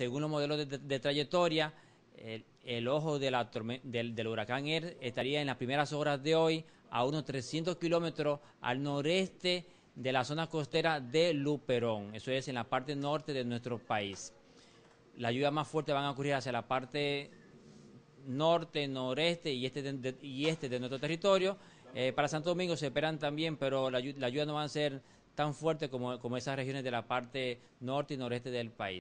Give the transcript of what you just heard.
según los modelos de, trayectoria, el, ojo del, huracán Air estaría en las primeras horas de hoy a unos 300 kilómetros al noreste de la zona costera de Luperón, eso es en la parte norte de nuestro país. La ayuda más fuerte van a ocurrir hacia la parte norte, noreste y este de, este nuestro territorio. Eh, para Santo Domingo se esperan también, pero la ayuda no van a ser tan fuerte como, como esas regiones de la parte norte y noreste del país.